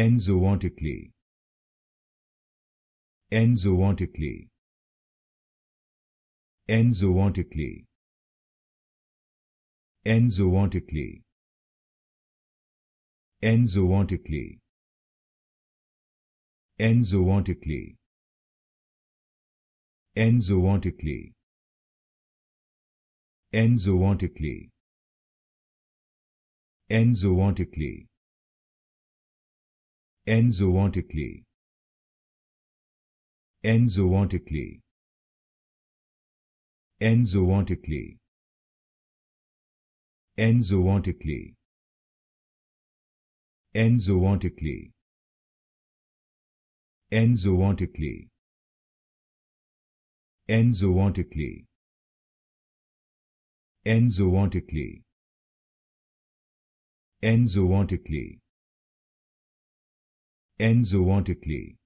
enzootically enzootically enzootically enzootically enzootically enzootically enzootically enzootically enzootically enzootically enzootically enzootically enzootically enzootically enzootically enzootically enzootically enzootically zoontically.